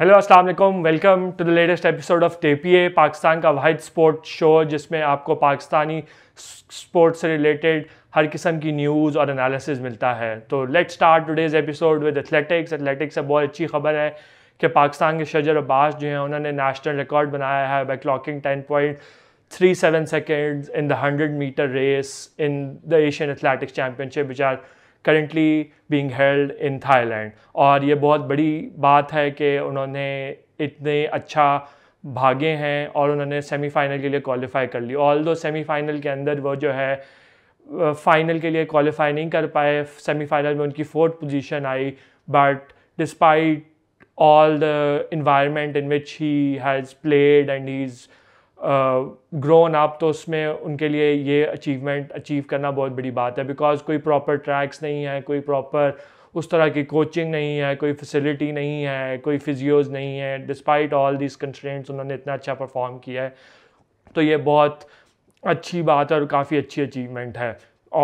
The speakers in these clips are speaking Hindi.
हेलो अस्सलाम वालेकुम welcome to the latest episode of टेपीए पाकिस्तान का वाहिद स्पोर्ट्स शो जिसमें आपको पाकिस्तानी स्पोर्ट्स से रिलेटेड हर किस्म की न्यूज़ और एनालिसिस मिलता है तो let start today's episode with athletics athletics से बहुत अच्छी खबर है कि पाकिस्तान के शजर अब्बास जो हैं उन्होंने नेशनल रिकॉर्ड बनाया है by clocking ten point three seven seconds in the hundred metre race in the Asian athletics championship which are currently being held in Thailand और ये बहुत बड़ी बात है कि उन्होंने इतने अच्छा भागे हैं और उन्होंने सेमीफाइनल के लिए क्वालिफाई कर ली ऑल दो सेमीफाइनल के अंदर वो जो है फाइनल के लिए क्वालिफाई नहीं कर पाए सेमीफाइनल में उनकी फोर्थ पोजीशन आई but despite all the environment in which he has played and is grown up तो उसमें उनके लिए ये अचीवमेंट अचीव करना बहुत बड़ी बात है बिकॉज कोई प्रॉपर ट्रैक्स नहीं है कोई प्रॉपर उस तरह की कोचिंग नहीं है कोई फैसिलिटी नहीं है कोई फिजियोज नहीं है डिस्पाइट ऑल दिस कंस्ट्रेंट्स उन्होंने इतना अच्छा परफॉर्म किया है तो ये बहुत अच्छी बात है और काफ़ी अच्छी अचीवमेंट है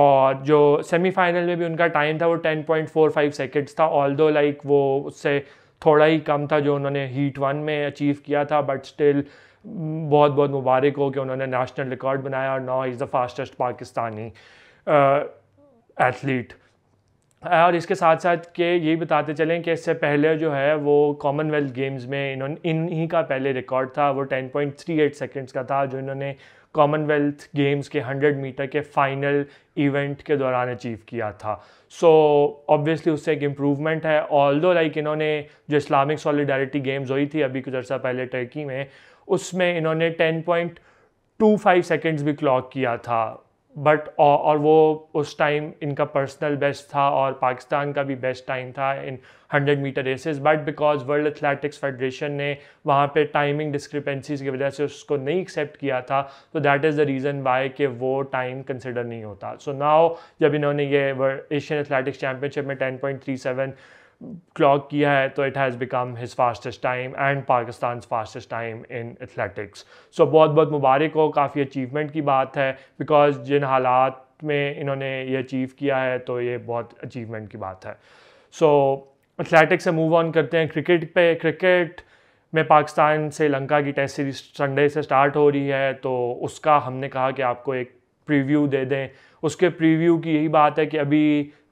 और जो सेमीफाइनल में भी उनका टाइम था वो 10.45 सेकेंड्स था ऑल दो लाइक वो उससे थोड़ा ही कम था जो उन्होंने हीट वन में अचीव किया था बट स्टिल बहुत बहुत मुबारक हो कि उन्होंने नेशनल रिकॉर्ड बनाया और now is the fastest Pakistani athlete uh, और इसके साथ साथ के ये बताते चलें कि इससे पहले जो है वो कॉमनवेल्थ गेम्स में इन्होंने इन्हीं का पहले रिकॉर्ड था वो 10.38 सेकेंड्स का था जो इन्होंने कॉमनवेल्थ गेम्स के 100 मीटर के फाइनल इवेंट के दौरान अचीव किया था सो ऑब्वियसली उससे एक इम्प्रूवमेंट है ऑल दो लाइक इन्होंने जो इस्लामिक सॉलिडारिटी गेम्स हुई थी अभी कुछ अर्सा पहले टर्की में उसमें इन्होंने 10.25 सेकेंड्स भी क्लॉक किया था बट और, और वो उस टाइम इनका पर्सनल बेस्ट था और पाकिस्तान का भी बेस्ट टाइम था in 100 metre races but because world athletics federation ने वहाँ पे टाइमिंग डिस्क्रिपेंसीज की वजह से उसको नहीं एक्सेप्ट किया था तो that is the reason why कि वो टाइम कंसिडर नहीं होता सो so नाओ जब इन्होंने ये एशियन एथलेटिक्स चैम्पियनशिप में ten point three seven clock किया है तो it has become his fastest time and Pakistan fastest time in athletics so बहुत बहुत मुबारक हो काफ़ी अचीवमेंट की बात है बिकॉज जिन हालात में इन्होंने ये अचीव किया है तो ये बहुत अचीवमेंट की बात है So एथलेटिक्स से मूव ऑन करते हैं क्रिकेट पे क्रिकेट में पाकिस्तान से लंका की टेस्ट सीरीज संडे से स्टार्ट हो रही है तो उसका हमने कहा कि आपको एक प्रीव्यू दे दें उसके प्रीव्यू की यही बात है कि अभी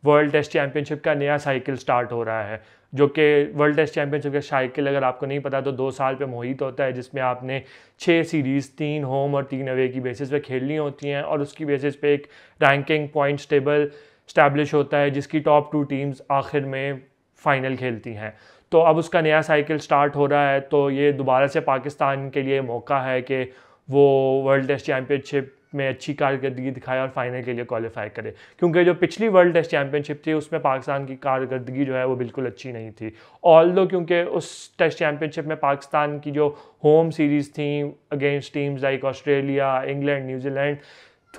वर्ल्ड टेस्ट चैंपियनशिप का नया साइकिल स्टार्ट हो रहा है जो कि वर्ल्ड टेस्ट चैंपियनशिप का साइकिल अगर आपको नहीं पता तो दो साल पे मोहित होता है जिसमें आपने छः सीरीज़ तीन होम और तीन अवे की बेसिस पे खेलनी होती हैं और उसकी बेसिस पे एक रैंकिंग पॉइंट्स टेबल स्टैब्लिश होता है जिसकी टॉप टू टीम्स आखिर में फाइनल खेलती हैं तो अब उसका नया साइकिल स्टार्ट हो रहा है तो ये दोबारा से पाकिस्तान के लिए मौका है कि वो वर्ल्ड टेस्ट चैम्पियनशिप में अच्छी कारकर्दगी दिखाए और फाइनल के लिए क्वालिफाई करे क्योंकि जो पिछली वर्ल्ड टेस्ट चैंपियनशिप थी उसमें पाकिस्तान की कारकर्दगी जो है वो बिल्कुल अच्छी नहीं थी ऑल दो क्योंकि उस टेस्ट चैंपियनशिप में पाकिस्तान की जो होम सीरीज़ थी against teams like Australia England New Zealand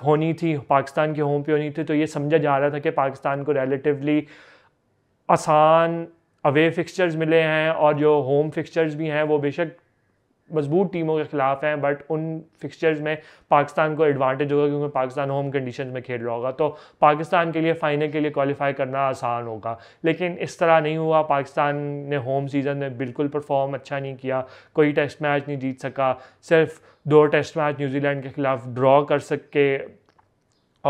होनी थी पाकिस्तान के होम पे होनी थी तो ये समझा जा रहा था कि पाकिस्तान को रेलेटिवली आसान अवे फिक्सचर्स मिले हैं और जो होम फिक्सचर्स भी हैं वो बेशक मजबूत टीमों के खिलाफ हैं बट उन फिक्सचर्स में पाकिस्तान को एडवांटेज होगा क्योंकि पाकिस्तान होम कंडीशन में खेल रहा होगा तो पाकिस्तान के लिए फाइनल के लिए क्वालिफाई करना आसान होगा लेकिन इस तरह नहीं हुआ पाकिस्तान ने होम सीज़न में बिल्कुल परफॉर्म अच्छा नहीं किया कोई टेस्ट मैच नहीं जीत सका सिर्फ दो टेस्ट मैच न्यूजीलैंड के खिलाफ ड्रॉ कर सके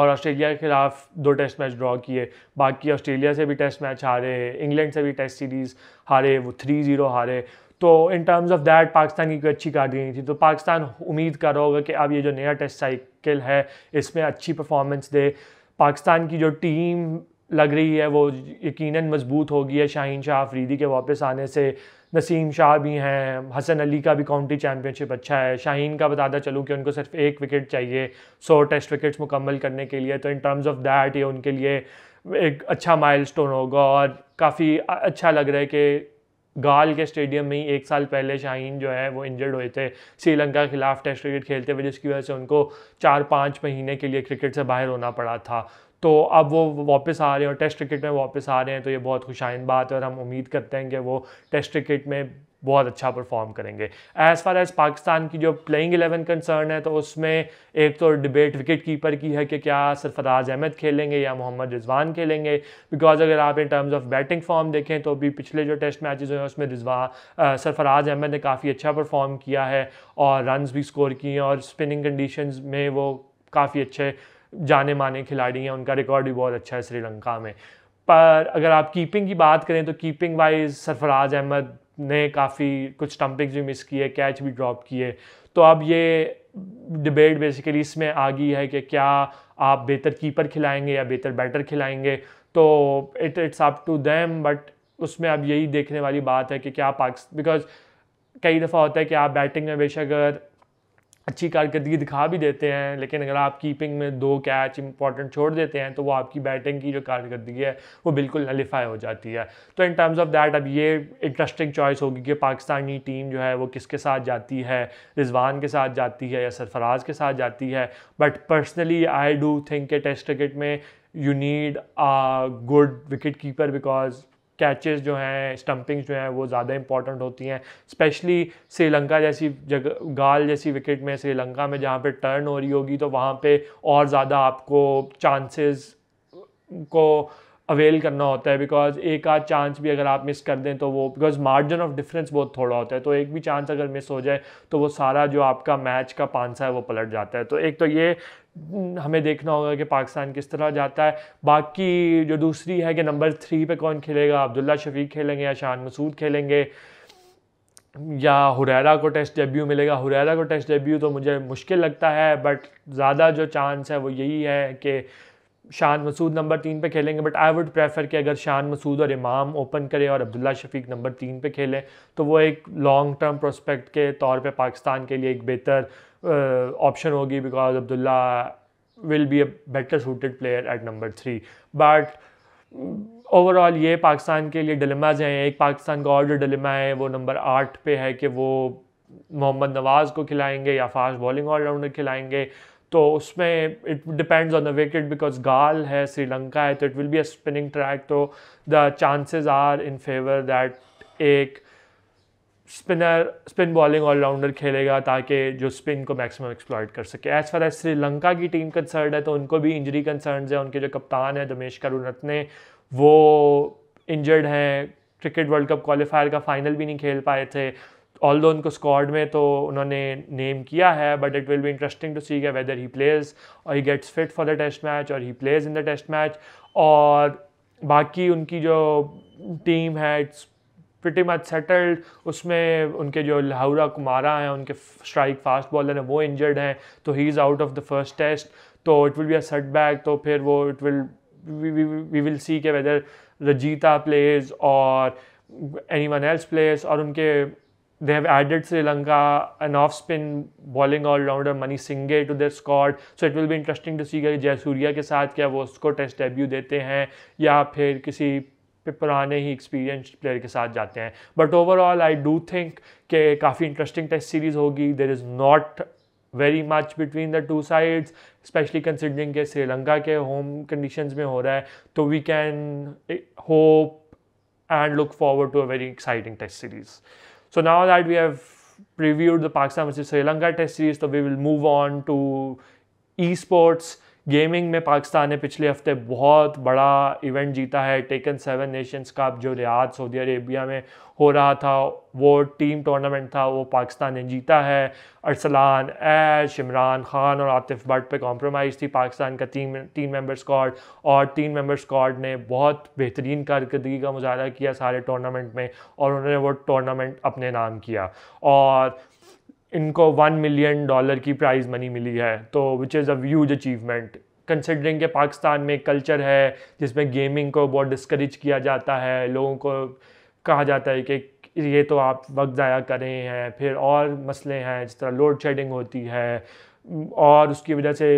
और ऑस्ट्रेलिया के खिलाफ दो टेस्ट मैच ड्रॉ किए बाकी ऑस्ट्रेलिया से भी टेस्ट मैच हारे इंग्लैंड से भी टेस्ट सीरीज़ हारे वो थ्री ज़ीरो हारे तो in terms of that Pakistan की कोई अच्छी गई थी तो पाकिस्तान उम्मीद कर रहा होगा कि अब ये जो नया टेस्ट साइकिल है इसमें अच्छी परफॉर्मेंस दे पाकिस्तान की जो टीम लग रही है वो यकीनन मजबूत होगी है शाहीन शाह आफरीदी के वापस आने से नसीम शाह भी हैं हसन अली का भी काउंटी चैम्पियनशिप अच्छा है शाहीन का बताता चलूँ कि उनको सिर्फ एक विकेट चाहिए सौ टेस्ट विकेट्स मुकम्मल करने के लिए तो इन टर्म्स ऑफ दैट ये उनके लिए एक अच्छा माइलस्टोन होगा और काफ़ी अच्छा लग रहा है कि गाल के स्टेडियम में ही एक साल पहले शाहीन जो है वो इंजर्ड हुए थे श्रीलंका के खिलाफ टेस्ट क्रिकेट खेलते हुए जिसकी वजह से उनको चार पाँच महीने के लिए क्रिकेट से बाहर होना पड़ा था तो अब वो वापस आ रहे हैं और टेस्ट क्रिकेट में वापस आ रहे हैं तो ये बहुत खुशाइन बात है और हम उम्मीद करते हैं कि वो टेस्ट क्रिकेट में बहुत अच्छा परफॉर्म करेंगे एज़ फार एज़ पाकिस्तान की जो प्लेइंग एलेवन कंसर्न है तो उसमें एक तो डिबेट विकेट कीपर की है कि क्या सरफराज अहमद खेलेंगे या मोहम्मद रिजवान खेलेंगे बिकॉज अगर आप in terms of batting form देखें तो भी पिछले जो टेस्ट मैचेज़ हुए हैं उसमें रिजवा सरफराज अहमद ने काफ़ी अच्छा परफॉर्म किया है और रनस भी स्कोर किए हैं और स्पिनिंग कंडीशन में वो काफ़ी अच्छे जाने माने खिलाड़ी हैं उनका रिकॉर्ड भी बहुत अच्छा है श्रीलंका में पर अगर आप कीपिंग की बात करें तो कीपिंग वाइज सरफराज अहमद ने काफ़ी कुछ स्टम्पिंग्स भी मिस किए कैच भी ड्रॉप किए तो अब ये डिबेट बेसिकली इसमें आ गई है कि क्या आप बेहतर कीपर खिलाएंगे या बेहतर बैटर खिलाएंगे तो it it's up to them but उसमें अब यही देखने वाली बात है कि क्या पाकिस्तान बिकॉज कई दफ़ा होता है कि आप बैटिंग में बेशक अगर अच्छी कारकर्दगी दिखा भी देते हैं लेकिन अगर आप कीपिंग में दो कैच इंपॉर्टेंट छोड़ देते हैं तो वो आपकी बैटिंग की जो कारकर्दगी है वो बिल्कुल नलीफाई हो जाती है तो इन टर्म्स ऑफ दैट अब ये इंटरेस्टिंग चॉइस होगी कि पाकिस्तानी टीम जो है वो किसके साथ जाती है रिजवान के साथ जाती है या सरफराज के साथ जाती है but personally I do think के टेस्ट क्रिकेट में you need a good wicket keeper because catches जो हैं स्टंपिंग्स जो हैं वो ज़्यादा इंपॉर्टेंट होती हैं स्पेशली श्रीलंका जैसी जगह गाल जैसी विकेट में श्रीलंका में जहाँ पे टर्न हो रही होगी तो वहाँ पे और ज़्यादा आपको चांसेस को अवेल करना होता है बिकॉज एक आध चांस भी अगर आप मिस कर दें तो वो बिकॉज मार्जिन ऑफ डिफरेंस बहुत थोड़ा होता है तो एक भी चांस अगर मिस हो जाए तो वो सारा जो आपका मैच का पानसा है वो पलट जाता है तो एक तो ये हमें देखना होगा कि पाकिस्तान किस तरह जाता है बाकी जो दूसरी है कि नंबर थ्री पे कौन खेलेगा अब्दुल्ला शफीक खेलेंगे या शान मसूद खेलेंगे या हुरैरा को टेस्ट डेब्यू मिलेगा हुरैरा को टेस्ट डेब्यू तो मुझे मुश्किल लगता है बट ज़्यादा जो चांस है वो यही है कि शान मसूद नंबर तीन पे खेलेंगे बट आई वुड प्रेफर कि अगर शान मसूद और इमाम ओपन करें और अब्दुल्ला शफीक नंबर तीन पे खेलें तो वो एक लॉन्ग टर्म प्रोस्पेक्ट के तौर पे पाकिस्तान के लिए एक बेहतर ऑप्शन होगी because Abdullah will be a better suited player at number three but overall ये पाकिस्तान के लिए डिलमाज हैं एक पाकिस्तान का और जो डिलमा है वो नंबर आठ पे है कि वो मोहम्मद नवाज़ को खिलाएंगे या फास्ट बॉलिंग ऑलराउंडर खिलाएंगे तो उसमें it depends on the wicket because Galle है श्रीलंका है तो it will be a spinning track तो the chances are in favour that एक स्पिनर स्पिन बॉलिंग ऑलराउंडर खेलेगा ताकि जो स्पिन को मैक्सिमम एक्सप्लॉयट कर सके एज़ फार एज श्रीलंका की टीम कंसर्न है तो उनको भी इंजरी कंसर्न है उनके जो कप्तान है दमेश करुण रत्ने वो इंजर्ड हैं क्रिकेट वर्ल्ड कप क्वालिफायर का फाइनल भी नहीं खेल पाए थे ऑल दो उनको स्क्वाड में तो उन्होंने नेम किया है but it will be interesting to see whether he plays और he gets fit for the test match और he plays in the test match और बाकी उनकी जो टीम है इट्स प्रिटी मच सेटल्ड उसमें उनके जो लाहौरा कुमारा हैं उनके स्ट्राइक फास्ट बॉलर हैं वो इंजर्ड हैं तो he is out of the first test तो it will be a setback तो फिर वो it will we will see के वेदर रजीता प्लेज और एनी वन एल्स प्लेस और उनके they have added Sri Lanka, an off spin bowling all rounder Mani Singh to their squad. So it will be interesting to see कि जयसूर्या के साथ क्या वो उसको टेस्ट डेब्यू देते हैं या फिर किसी पुराने ही एक्सपीरियंस प्लेयर के साथ जाते हैं but overall I do think के काफ़ी इंटरेस्टिंग टेस्ट सीरीज़ होगी there is not very much between the two sides specially considering के श्रीलंका के होम कंडीशंस में हो रहा है तो we can hope and look forward to a very exciting test series So now that we have previewed the Pakistan versus Sri Lanka test series, so we will move on to esports gaming में पाकिस्तान ने पिछले हफ्ते बहुत बड़ा इवेंट जीता है टेकन सेवन नेशंस कप जो रियाद सऊदी अरेबिया में हो रहा था वो टीम टूर्नामेंट था वो पाकिस्तान ने जीता है अरसलान ऐश इमरान खान और आतिफ भट्ट पे कॉम्प्रोमाइज़ थी पाकिस्तान का तीन तीन मेंबर स्कॉड और तीन मेंबर स्कॉड ने बहुत बेहतरीन कारकर्दगी का मुजाहरा किया सारे टूर्नामेंट में और उन्होंने वो टूर्नामेंट अपने नाम किया और इनको वन मिलियन डॉलर की प्राइज़ मनी मिली है तो which is a achievement considering के पाकिस्तान में एक कल्चर है जिसमें गेमिंग को बहुत डिस्करेज किया जाता है लोगों को कहा जाता है कि ये तो आप वक्त ज़ाया कर रहे हैं फिर और मसले हैं जिस तरह लोड शेडिंग होती है और उसकी वजह से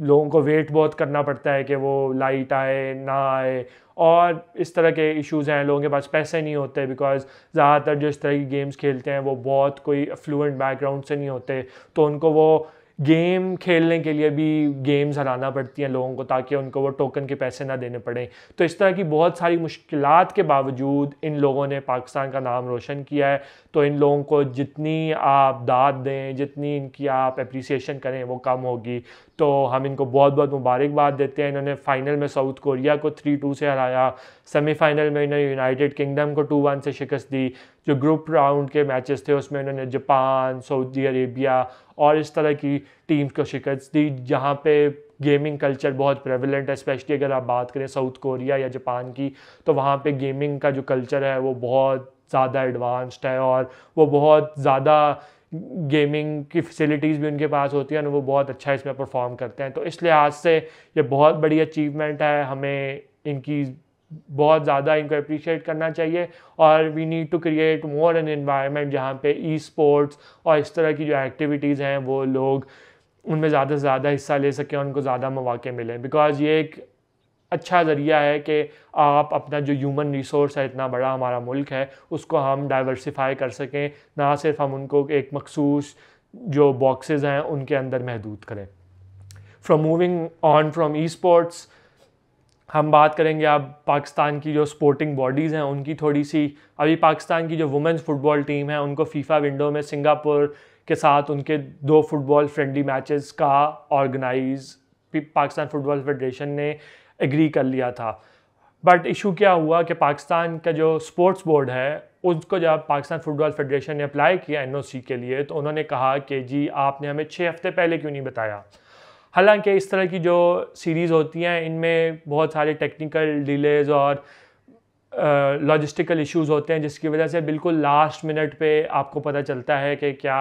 लोगों को वेट बहुत करना पड़ता है कि वो लाइट आए ना आए और इस तरह के इश्यूज हैं लोगों के पास पैसे नहीं होते बिकॉज ज़्यादातर जो इस तरह की गेम्स खेलते हैं वो बहुत कोई फ्लुएंट बैकग्राउंड से नहीं होते तो उनको वो गेम खेलने के लिए भी गेम्स हराना पड़ती हैं लोगों को ताकि उनको वो टोकन के पैसे ना देने पड़े तो इस तरह की बहुत सारी मुश्किल के बावजूद इन लोगों ने पाकिस्तान का नाम रोशन किया है तो इन लोगों को जितनी आप दाद दें जितनी इनकी आप अप्रिसिएशन करें वो कम होगी तो हम इनको बहुत बहुत मुबारकबाद देते हैं इन्होंने फ़ाइनल में साउथ कोरिया को थ्री टू से हराया सेमीफाइनल में इन्होंने यूनाइटेड किंगडम को टू वन से शिकस्त दी जो ग्रुप राउंड के मैचेस थे उसमें इन्होंने जापान सऊदी अरेबिया और इस तरह की टीम्स को शिकस्त दी जहाँ पे गेमिंग कल्चर बहुत प्रेवलेंट है स्पेशली अगर आप बात करें साउथ कोरिया या जापान की तो वहाँ पे गेमिंग का जो कल्चर है वो बहुत ज़्यादा एडवांस्ड है और वो बहुत ज़्यादा गेमिंग की फैसिलिटीज़ भी उनके पास होती है और वो बहुत अच्छा इसमें परफॉर्म करते हैं तो इस लिहाज से ये बहुत बड़ी अचीवमेंट है हमें इनकी बहुत ज़्यादा इनको अप्रिशिएट करना चाहिए और we need to create more an environment जहाँ पे ई स्पोर्ट्स और इस तरह की जो एक्टिविटीज़ हैं वो लोग उनमें ज़्यादा से ज़्यादा हिस्सा ले सकें उनको ज़्यादा मौाक़े मिलें बिकॉज़ ये एक अच्छा ज़रिया है कि आप अपना जो ह्यूमन रिसोर्स है इतना बड़ा हमारा मुल्क है उसको हम डाइवर्सिफाई कर सकें ना सिर्फ हम उनको एक मखसूस जो बॉक्सेस हैं उनके अंदर महदूद करें from moving on from e sports हम बात करेंगे अब पाकिस्तान की जो स्पोर्टिंग बॉडीज़ हैं उनकी थोड़ी सी अभी पाकिस्तान की जो वुमेंस फुटबॉल टीम है उनको फीफा विंडो में सिंगापुर के साथ उनके दो फुटबॉल फ्रेंडली मैचेस का ऑर्गेनाइज पाकिस्तान फुटबॉल फेडरेशन ने एग्री कर लिया था बट इशू क्या हुआ कि पाकिस्तान का जो स्पोर्ट्स बोर्ड है उसको जब पाकिस्तान फुटबॉल फेडरेशन ने अप्लाई किया एनओसी के लिए तो उन्होंने कहा कि जी आपने हमें छः हफ्ते पहले क्यों नहीं बताया हालांकि इस तरह की जो सीरीज़ होती हैं इनमें बहुत सारे टेक्निकल डिलेज और लॉजिस्टिकल इश्यूज होते हैं जिसकी वजह से बिल्कुल लास्ट मिनट पे आपको पता चलता है कि क्या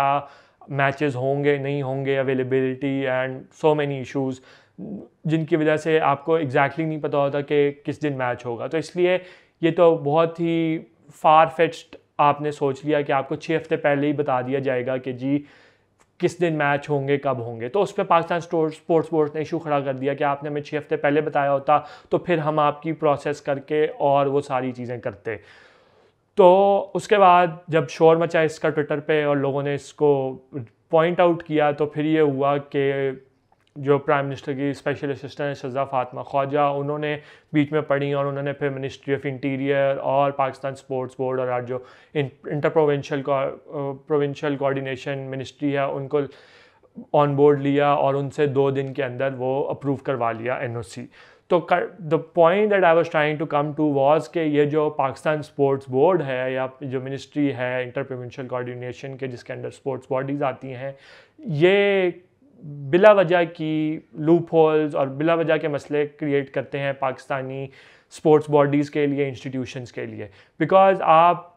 मैचेस होंगे नहीं होंगे availability and so many issues जिनकी वजह से आपको एग्जैक्टली exactly नहीं पता होता कि किस दिन मैच होगा तो इसलिए ये तो बहुत ही फार फेस्ट आपने सोच लिया कि आपको छः हफ्ते पहले ही बता दिया जाएगा कि जी किस दिन मैच होंगे कब होंगे तो उस पर पाकिस्तान स्पोर्ट्स बोर्ड ने इशू खड़ा कर दिया कि आपने हमें छः हफ्ते पहले बताया होता तो फिर हम आपकी प्रोसेस करके और वो सारी चीज़ें करते तो उसके बाद जब शोर मचा इसका ट्विटर पे और लोगों ने इसको पॉइंट आउट किया तो फिर ये हुआ कि जो प्राइम मिनिस्टर की स्पेशल असिस्टेंट शजा फातमा ख्वाजा उन्होंने बीच में पढ़ी और उन्होंने फिर मिनिस्ट्री ऑफ इंटीरियर और पाकिस्तान स्पोर्ट्स बोर्ड और आज जो inter provincial provincial coordination ministry है उनको ऑन बोर्ड लिया और उनसे दो दिन के अंदर वो अप्रूव करवा लिया एन ओ सी तो the point that I was trying to come to was के ये जो पाकिस्तान स्पोर्ट्स बोर्ड है या जो मिनिस्ट्री है इंटर प्रोविंशल कोऑर्डिनेशन के जिसके अंडर स्पोर्ट्स बॉडीज़ आती हैं ये बिला वजह की लूप होल्स और बिला वजह के मसले क्रिएट करते हैं पाकिस्तानी स्पोर्ट्स बॉडीज़ के लिए इंस्टीट्यूशंस के लिए बिकॉज आप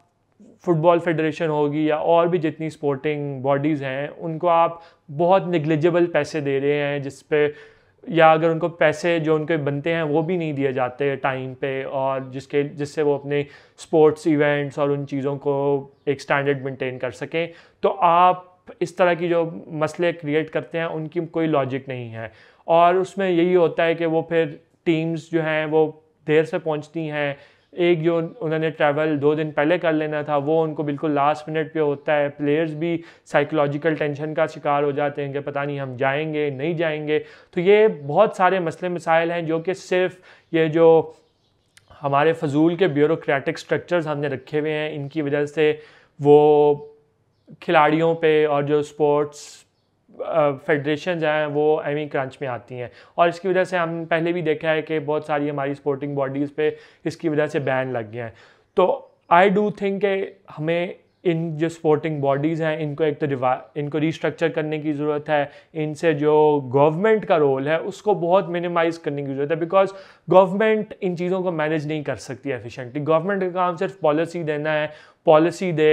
फुटबॉल फेडरेशन होगी या और भी जितनी स्पोर्टिंग बॉडीज़ हैं उनको आप बहुत निगलिजिबल पैसे दे रहे हैं जिस पे या अगर उनको पैसे जो उनके बनते हैं वो भी नहीं दिए जाते टाइम पे और जिसके जिससे वो अपने स्पोर्ट्स इवेंट्स और उन चीज़ों को एक स्टैंडर्ड मेंटेन कर सकें तो आप इस तरह की जो मसले क्रिएट करते हैं उनकी कोई लॉजिक नहीं है और उसमें यही होता है कि वो फिर टीम्स जो हैं वो देर से पहुंचती हैं एक जो उन्होंने ट्रैवल दो दिन पहले कर लेना था वो उनको बिल्कुल लास्ट मिनट पे होता है प्लेयर्स भी साइकोलॉजिकल टेंशन का शिकार हो जाते हैं कि पता नहीं हम जाएंगे नहीं जाएंगे तो ये बहुत सारे मसले मसाइल हैं जो कि सिर्फ ये जो हमारे फजूल के ब्यूरोक्रेटिक स्ट्रक्चर्स हमने रखे हुए हैं इनकी वजह से वो खिलाड़ियों पे और जो स्पोर्ट्स फेडरेशन हैं वो मीन क्रंच में आती हैं और इसकी वजह से हम पहले भी देखा है कि बहुत सारी हमारी स्पोर्टिंग बॉडीज़ पे इसकी वजह से बैन लग गए हैं तो आई डू थिंक हमें इन जो स्पोर्टिंग बॉडीज़ हैं इनको एक तो रिवा इनको रिस्ट्रक्चर करने की ज़रूरत है इनसे जो गवर्नमेंट का रोल है उसको बहुत मिनिमाइज करने की ज़रूरत है बिकॉज गवर्नमेंट इन चीज़ों को मैनेज नहीं कर सकती एफिशिएंटली गवर्नमेंट का काम सिर्फ पॉलिसी देना है पॉलिसी दे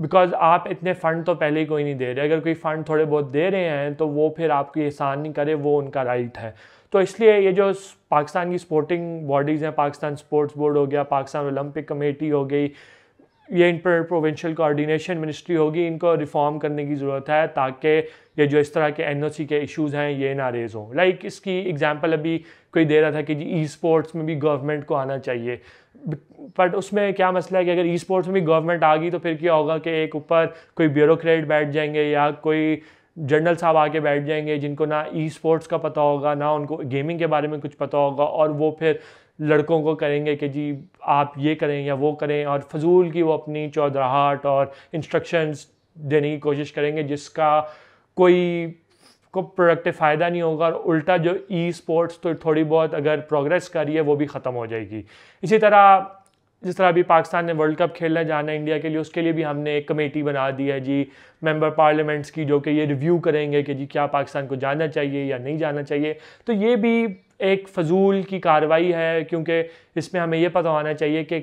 बिकॉज आप इतने फ़ंड तो पहले ही कोई नहीं दे रहे अगर कोई फ़ंड थोड़े बहुत दे रहे हैं तो वो फिर आपको एहसान नहीं करे वो उनका राइट है तो इसलिए ये जो पाकिस्तान की स्पोर्टिंग बॉडीज़ हैं पाकिस्तान स्पोर्ट्स बोर्ड हो गया पाकिस्तान ओलंपिक कमेटी हो गई ये इन पर प्रोविंशियल कोऑर्डिनेशन मिनिस्ट्री होगी इनको रिफॉर्म करने की ज़रूरत है ताकि ये जो इस तरह के एनओसी के इश्यूज हैं ये ना रेज हों लाइक like इसकी एग्जांपल अभी कोई दे रहा था कि जी ई स्पोर्ट्स में भी गवर्नमेंट को आना चाहिए बट उसमें क्या मसला है कि अगर ई स्पोर्ट्स में भी गवर्नमेंट आ गई तो फिर क्या होगा कि एक ऊपर कोई ब्यूरोक्रेट बैठ जाएंगे या कोई जनरल साहब आके बैठ जाएंगे जिनको ना ई स्पोर्ट्स का पता होगा ना उनको गेमिंग के बारे में कुछ पता होगा और वो फिर लड़कों को करेंगे कि जी आप ये करें या वो करें और फजूल की वो अपनी चौधराहट और इंस्ट्रक्शंस देने की कोशिश करेंगे जिसका कोई को प्रोडक्टिव फ़ायदा नहीं होगा और उल्टा जो ई स्पोर्ट्स तो थोड़ी बहुत अगर प्रोग्रेस करी है वो भी ख़त्म हो जाएगी इसी तरह जिस तरह अभी पाकिस्तान ने वर्ल्ड कप खेलने जाना है इंडिया के लिए उसके लिए भी हमने एक कमेटी बना दी है जी मेंबर पार्लियामेंट्स की जो कि ये रिव्यू करेंगे कि जी क्या पाकिस्तान को जाना चाहिए या नहीं जाना चाहिए तो ये भी एक फजूल की कार्रवाई है क्योंकि इसमें हमें यह पता होना चाहिए कि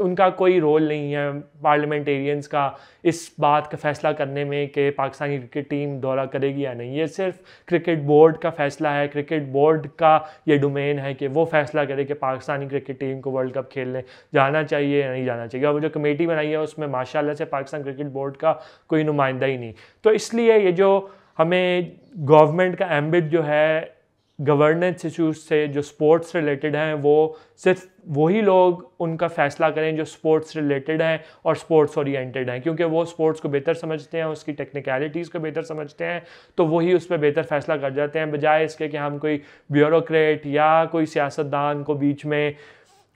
उनका कोई रोल नहीं है पार्लियामेंटेरियंस का इस बात का फैसला करने में कि पाकिस्तानी क्रिकेट टीम दौरा करेगी या नहीं ये सिर्फ क्रिकेट बोर्ड का फैसला है क्रिकेट बोर्ड का ये डोमेन है कि वो फैसला करे कि पाकिस्तानी क्रिकेट टीम को वर्ल्ड कप खेलने जाना चाहिए या नहीं जाना चाहिए और जो कमेटी बनाई है उसमें माशाला से पाकिस्तान क्रिकेट बोर्ड का कोई नुमाइंदा ही नहीं तो इसलिए ये जो हमें गवर्नमेंट का एम्बिट जो है गवर्नेंस इशूज़ से जो स्पोर्ट्स रिलेटेड हैं वो सिर्फ वही लोग उनका फैसला करें जो स्पोर्ट्स रिलेटेड हैं और स्पोर्ट्स ओरिएंटेड हैं क्योंकि वो स्पोर्ट्स को बेहतर समझते हैं उसकी टेक्निकलिटीज़ को बेहतर समझते हैं तो वही उस पर बेहतर फैसला कर जाते हैं बजाय इसके कि हम कोई ब्यूरोक्रेट या कोई सियासतदान को बीच में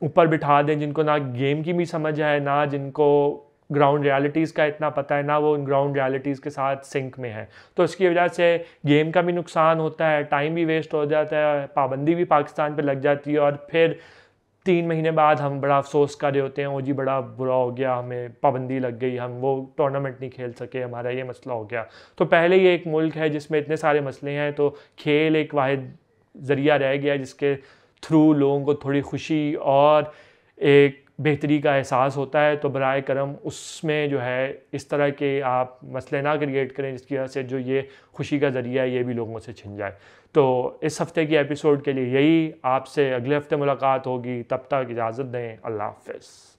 ऊपर बिठा दें जिनको ना गेम की भी समझ है ना जिनको ग्राउंड रियलिटीज़ का इतना पता है ना वो उन ग्राउंड रियलिटीज़ के साथ सिंक में है तो इसकी वजह से गेम का भी नुकसान होता है टाइम भी वेस्ट हो जाता है पाबंदी भी पाकिस्तान पर लग जाती है और फिर तीन महीने बाद हम बड़ा अफसोस कर रहे होते हैं ओ जी बड़ा बुरा हो गया हमें पाबंदी लग गई हम वो टूर्नामेंट नहीं खेल सके हमारा ये मसला हो गया तो पहले ये एक मुल्क है जिसमें इतने सारे मसले हैं तो खेल एक वाद ज़रिया रह गया जिसके थ्रू लोगों को थोड़ी खुशी और एक बेहतरी का एहसास होता है तो बर करम उसमें जो है इस तरह के आप मसले ना क्रिएट करें जिसकी वजह से जो ये खुशी का ज़रिया है ये भी लोगों से छिन जाए तो इस हफ़्ते की एपिसोड के लिए यही आपसे अगले हफ़्ते मुलाकात होगी तब तक इजाज़त दें अल्लाह हाफ